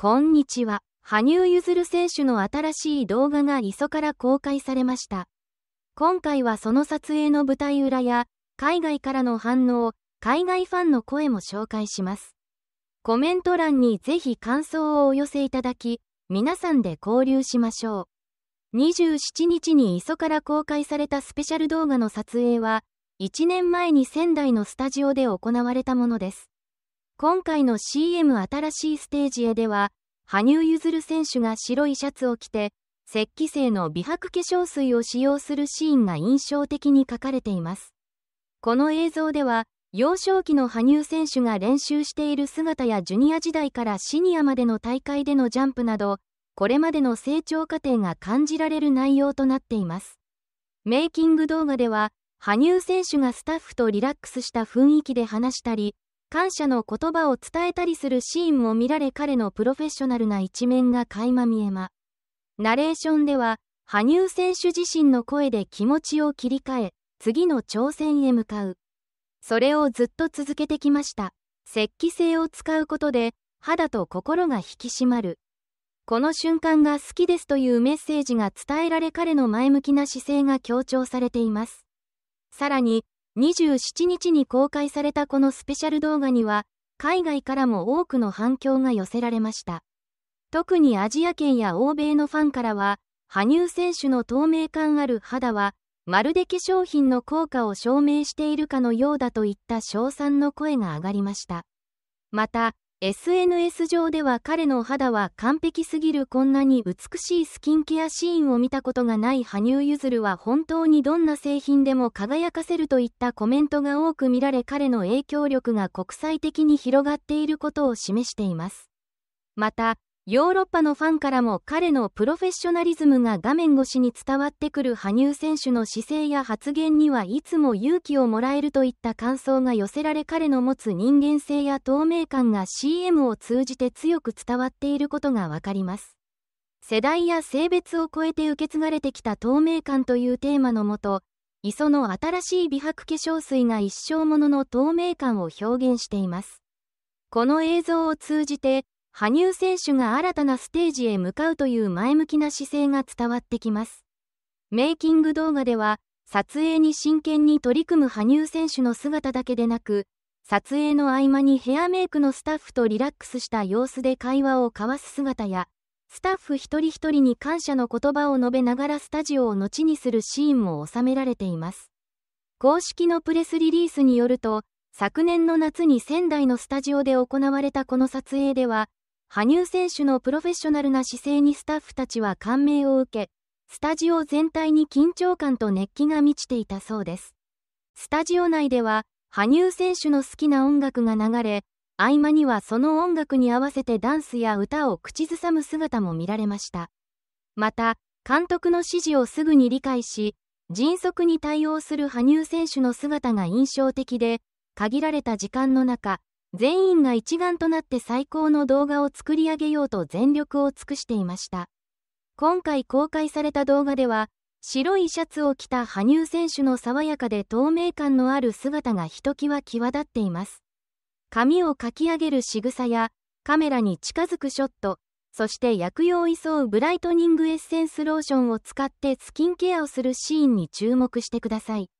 こんにちは。羽生結弦選手の新しい動画が磯から公開されました。今回はその撮影の舞台裏や、海外からの反応、海外ファンの声も紹介します。コメント欄にぜひ感想をお寄せいただき、皆さんで交流しましょう。27日に磯から公開されたスペシャル動画の撮影は、1年前に仙台のスタジオで行われたものです。今回の CM 新しいステージへでは、羽生結弦選手が白いシャツを着て、石器製の美白化粧水を使用するシーンが印象的に書かれています。この映像では、幼少期の羽生選手が練習している姿やジュニア時代からシニアまでの大会でのジャンプなど、これまでの成長過程が感じられる内容となっています。メイキング動画では、羽生選手がスタッフとリラックスした雰囲気で話したり、感謝の言葉を伝えたりするシーンも見られ彼のプロフェッショナルな一面が垣間見えま。ナレーションでは、羽生選手自身の声で気持ちを切り替え、次の挑戦へ向かう。それをずっと続けてきました。雪肌精を使うことで、肌と心が引き締まる。この瞬間が好きですというメッセージが伝えられ彼の前向きな姿勢が強調されています。さらに、27日に公開されたこのスペシャル動画には、海外からも多くの反響が寄せられました。特にアジア圏や欧米のファンからは、羽生選手の透明感ある肌は、まるで化粧品の効果を証明しているかのようだといった称賛の声が上がりました。また、SNS 上では彼の肌は完璧すぎるこんなに美しいスキンケアシーンを見たことがない羽生結弦は本当にどんな製品でも輝かせるといったコメントが多く見られ彼の影響力が国際的に広がっていることを示しています。また、ヨーロッパのファンからも彼のプロフェッショナリズムが画面越しに伝わってくる羽生選手の姿勢や発言にはいつも勇気をもらえるといった感想が寄せられ彼の持つ人間性や透明感が CM を通じて強く伝わっていることがわかります。世代や性別を超えて受け継がれてきた透明感というテーマのもと、磯の新しい美白化粧水が一生ものの透明感を表現しています。この映像を通じて、羽生選手が新たなステージへ向かうという前向きな姿勢が伝わってきます。メイキング動画では、撮影に真剣に取り組む羽生選手の姿だけでなく、撮影の合間にヘアメイクのスタッフとリラックスした様子で会話を交わす姿や、スタッフ一人一人に感謝の言葉を述べながらスタジオを後にするシーンも収められています。公式のプレスリリースによると、昨年の夏に仙台のスタジオで行われたこの撮影では、羽生選手のプロフェッショナルな姿勢にスタッフたちは感銘を受け、スタジオ全体に緊張感と熱気が満ちていたそうです。スタジオ内では、羽生選手の好きな音楽が流れ、合間にはその音楽に合わせてダンスや歌を口ずさむ姿も見られました。また、監督の指示をすぐに理解し、迅速に対応する羽生選手の姿が印象的で、限られた時間の中、全員が一丸となって最高の動画を作り上げようと全力を尽くしていました。今回公開された動画では、白いシャツを着た羽生選手の爽やかで透明感のある姿がひときわ際立っています。髪をかき上げる仕草や、カメラに近づくショット、そして薬用を装うブライトニングエッセンスローションを使ってスキンケアをするシーンに注目してください。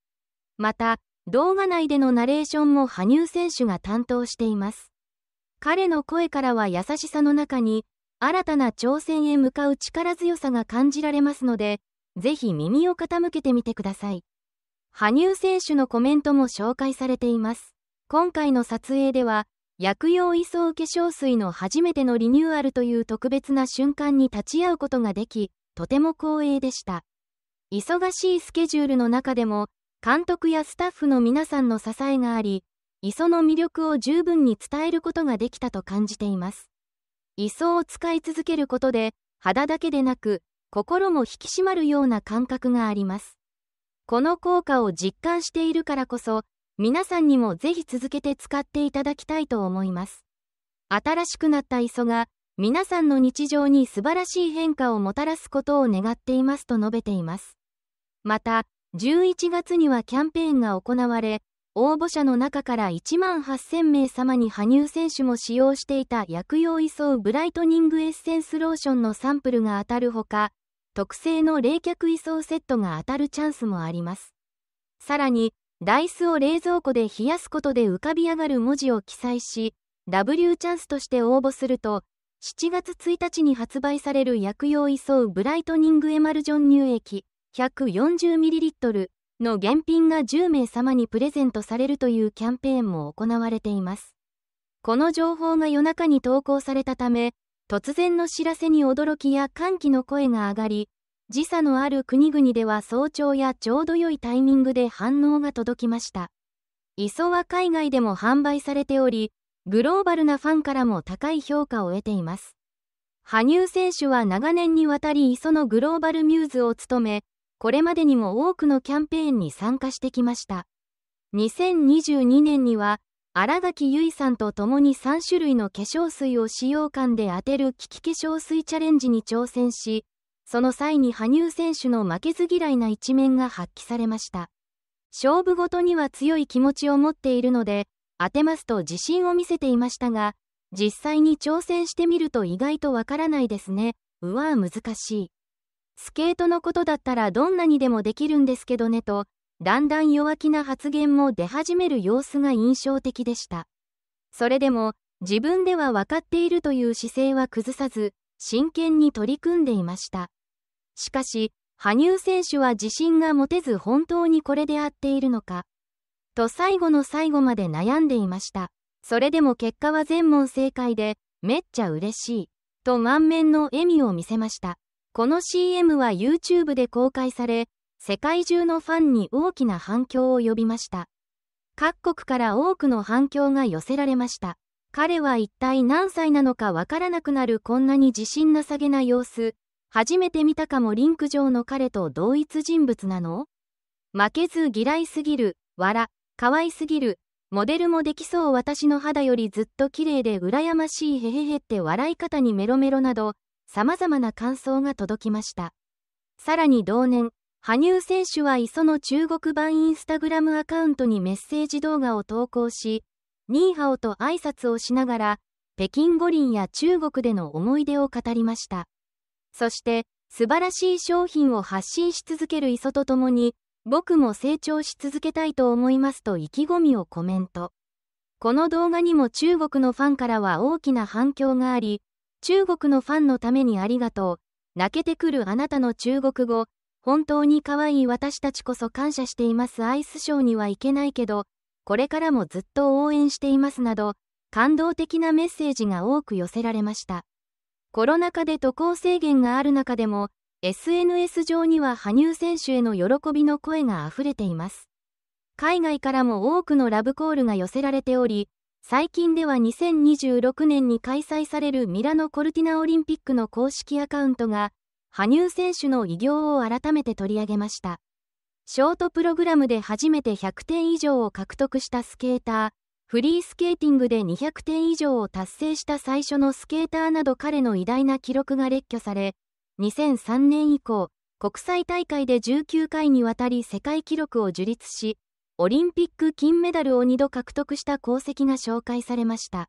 また、動画内でのナレーションも羽生選手が担当しています。彼の声からは優しさの中に、新たな挑戦へ向かう力強さが感じられますので、ぜひ耳を傾けてみてください。羽生選手のコメントも紹介されています。今回の撮影では、薬用位相化粧水の初めてのリニューアルという特別な瞬間に立ち会うことができ、とても光栄でした。忙しいスケジュールの中でも、監督やスタッフの皆さんの支えがあり、磯の魅力を十分に伝えることができたと感じています。磯を使い続けることで、肌だけでなく、心も引き締まるような感覚があります。この効果を実感しているからこそ、皆さんにもぜひ続けて使っていただきたいと思います。新しくなった磯が、皆さんの日常に素晴らしい変化をもたらすことを願っていますと述べています。また、11月にはキャンペーンが行われ、応募者の中から1万8000名様に羽生選手も使用していた薬用移送ブライトニングエッセンスローションのサンプルが当たるほか、特製の冷却移送セットが当たるチャンスもあります。さらに、ダイスを冷蔵庫で冷やすことで浮かび上がる文字を記載し、W チャンスとして応募すると、7月1日に発売される薬用移送ブライトニングエマルジョン乳液、140ml の現品が10名様にプレゼントされるというキャンペーンも行われています。この情報が夜中に投稿されたため、突然の知らせに驚きや歓喜の声が上がり、時差のある国々では早朝やちょうど良いタイミングで反応が届きました。磯は海外でも販売されており、グローバルなファンからも高い評価を得ています。羽生選手は長年にわたり磯のグローバルミューズを務め、これまでにも多くのキャンペーンに参加してきました。2022年には、新垣結衣さんと共に3種類の化粧水を使用感で当てる危機化粧水チャレンジに挑戦し、その際に羽生選手の負けず嫌いな一面が発揮されました。勝負ごとには強い気持ちを持っているので、当てますと自信を見せていましたが、実際に挑戦してみると意外とわからないですね。うわぁ難しい。スケートのことだったらどんなにでもできるんですけどねと、だんだん弱気な発言も出始める様子が印象的でした。それでも、自分では分かっているという姿勢は崩さず、真剣に取り組んでいました。しかし、羽生選手は自信が持てず本当にこれで合っているのか、と最後の最後まで悩んでいました。それでも結果は全問正解で、めっちゃ嬉しい、と満面の笑みを見せました。この CM は YouTube で公開され、世界中のファンに大きな反響を呼びました。各国から多くの反響が寄せられました。彼は一体何歳なのかわからなくなるこんなに自信なさげな様子。初めて見たかもリンク上の彼と同一人物なの負けず嫌いすぎる、笑、可愛すぎる、モデルもできそう私の肌よりずっと綺麗で羨ましいへへへって笑い方にメロメロなど、様々な感想が届きました。さらに同年、羽生選手は磯の中国版インスタグラムアカウントにメッセージ動画を投稿し、ニーハオと挨拶をしながら、北京五輪や中国での思い出を語りました。そして、素晴らしい商品を発信し続ける磯とともに、僕も成長し続けたいと思いますと意気込みをコメント。この動画にも中国のファンからは大きな反響があり、中国のファンのためにありがとう。泣けてくるあなたの中国語。本当に可愛い私たちこそ感謝していますアイスショーにはいけないけど、これからもずっと応援していますなど、感動的なメッセージが多く寄せられました。コロナ禍で渡航制限がある中でも、SNS 上には羽生選手への喜びの声があふれています。海外からも多くのラブコールが寄せられており、最近では2026年に開催されるミラノ・コルティナオリンピックの公式アカウントが、羽生選手の偉業を改めて取り上げました。ショートプログラムで初めて100点以上を獲得したスケーター、フリースケーティングで200点以上を達成した最初のスケーターなど彼の偉大な記録が列挙され、2003年以降、国際大会で19回にわたり世界記録を樹立し、オリンピック金メダルを2度獲得した功績が紹介されました。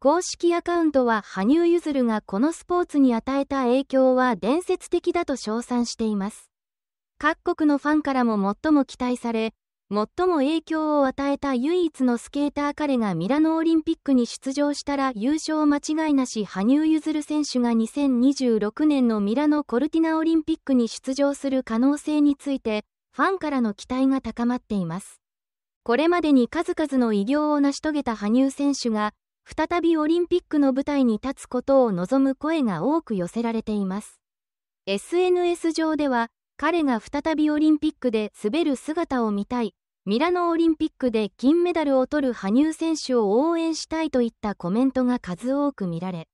公式アカウントは羽生結弦がこのスポーツに与えた影響は伝説的だと称賛しています。各国のファンからも最も期待され、最も影響を与えた唯一のスケーター彼がミラノオリンピックに出場したら優勝間違いなし羽生結弦選手が2026年のミラノコルティナオリンピックに出場する可能性について、ファンからの期待が高まっています。これまでに数々の偉業を成し遂げた羽生選手が、再びオリンピックの舞台に立つことを望む声が多く寄せられています。SNS 上では、彼が再びオリンピックで滑る姿を見たい、ミラノオリンピックで金メダルを取る羽生選手を応援したいといったコメントが数多く見られ、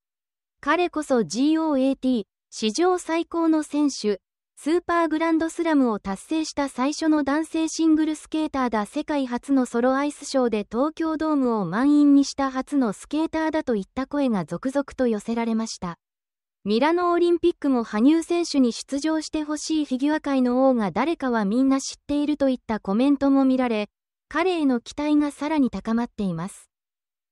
彼こそ GOAT、史上最高の選手スーパーグランドスラムを達成した最初の男性シングルスケーターだ世界初のソロアイスショーで東京ドームを満員にした初のスケーターだといった声が続々と寄せられました。ミラノオリンピックも羽生選手に出場してほしいフィギュア界の王が誰かはみんな知っているといったコメントも見られ、彼への期待がさらに高まっています。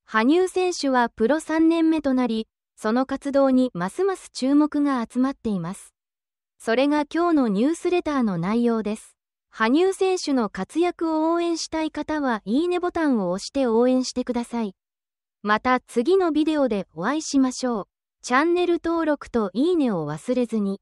羽生選手はプロ3年目となり、その活動にますます注目が集まっています。それが今日のニュースレターの内容です。羽生選手の活躍を応援したい方は、いいねボタンを押して応援してください。また次のビデオでお会いしましょう。チャンネル登録といいねを忘れずに。